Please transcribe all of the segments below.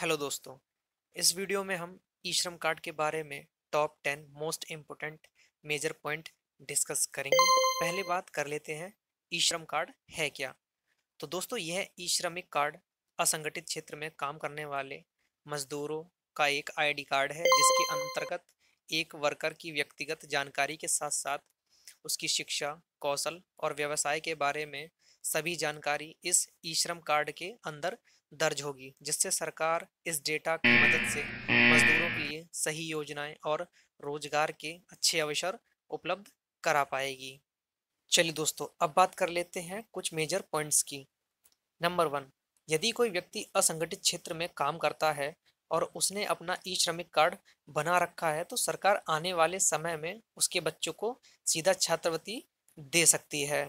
Hello दोस्तों इस video में हम ई श्रम कार्ड के बारे में top ten most important major point discuss करेंगे पहले बात कर लेते हैं ई श्रम कार्ड है क्या तो दोस्तों यह ई श्रमिक कार्ड असंगठित क्षेत्र में काम करने वाले मजदूरों का एक आईडी कार्ड है जिसके अंतर्गत एक वर्कर की व्यक्तिगत जानकारी के साथ साथ उसकी शिक्षा कौशल और व्यवसाय के बारे में सभी जानकारी इस ई श्रम कार्ड के अंदर दर्ज होगी जिससे सरकार इस डेटा की मदद से मजदूरों के लिए सही योजनाएं और रोजगार के अच्छे अवसर उपलब्ध करा पाएगी चलिए दोस्तों अब बात कर लेते हैं कुछ मेजर पॉइंट्स की नंबर वन यदि कोई व्यक्ति असंगठित क्षेत्र में काम करता है और उसने अपना ई श्रमिक कार्ड बना रखा है तो सरकार आने वाले समय में उसके बच्चों को सीधा छात्रवृत्ति दे सकती है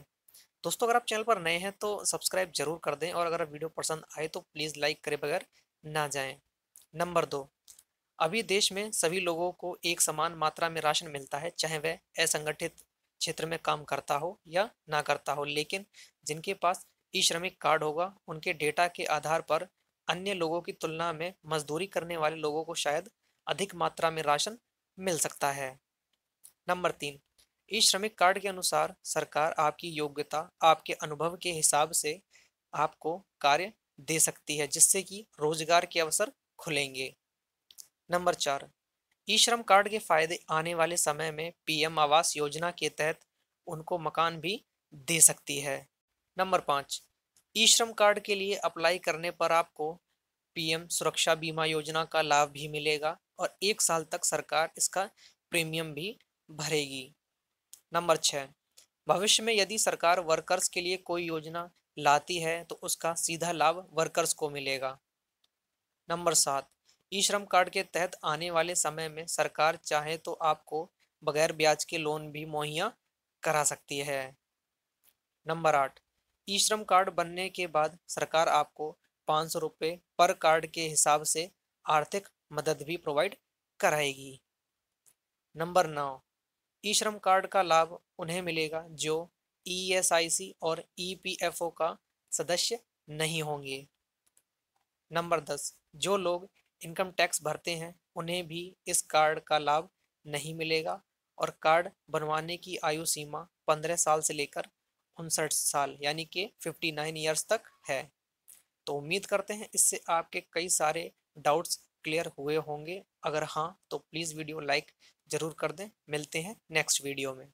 दोस्तों अगर आप चैनल पर नए हैं तो सब्सक्राइब जरूर कर दें और अगर वीडियो पसंद आए तो प्लीज़ लाइक करे बगैर ना जाएं। नंबर दो अभी देश में सभी लोगों को एक समान मात्रा में राशन मिलता है चाहे वह असंगठित क्षेत्र में काम करता हो या ना करता हो लेकिन जिनके पास ई श्रमिक कार्ड होगा उनके डेटा के आधार पर अन्य लोगों की तुलना में मजदूरी करने वाले लोगों को शायद अधिक मात्रा में राशन मिल सकता है नंबर तीन इस श्रमिक कार्ड के अनुसार सरकार आपकी योग्यता आपके अनुभव के हिसाब से आपको कार्य दे सकती है जिससे कि रोजगार के अवसर खुलेंगे नंबर चार ई श्रम कार्ड के फायदे आने वाले समय में पीएम आवास योजना के तहत उनको मकान भी दे सकती है नंबर पाँच ई श्रम कार्ड के लिए अप्लाई करने पर आपको पीएम सुरक्षा बीमा योजना का लाभ भी मिलेगा और एक साल तक सरकार इसका प्रीमियम भी भरेगी नंबर छः भविष्य में यदि सरकार वर्कर्स के लिए कोई योजना लाती है तो उसका सीधा लाभ वर्कर्स को मिलेगा नंबर सात ई श्रम कार्ड के तहत आने वाले समय में सरकार चाहे तो आपको बगैर ब्याज के लोन भी मुहैया करा सकती है नंबर आठ ई श्रम कार्ड बनने के बाद सरकार आपको पाँच सौ रुपये पर कार्ड के हिसाब से आर्थिक मदद भी प्रोवाइड कराएगी नंबर नौ ई श्रम कार्ड का लाभ उन्हें मिलेगा जो ई और ई का सदस्य नहीं होंगे नंबर दस जो लोग इनकम टैक्स भरते हैं उन्हें भी इस कार्ड का लाभ नहीं मिलेगा और कार्ड बनवाने की आयु सीमा पंद्रह साल से लेकर उनसठ साल यानी कि फिफ्टी नाइन ईयर्स तक है तो उम्मीद करते हैं इससे आपके कई सारे डाउट्स क्लियर हुए होंगे अगर हाँ तो प्लीज़ वीडियो लाइक ज़रूर कर दें मिलते हैं नेक्स्ट वीडियो में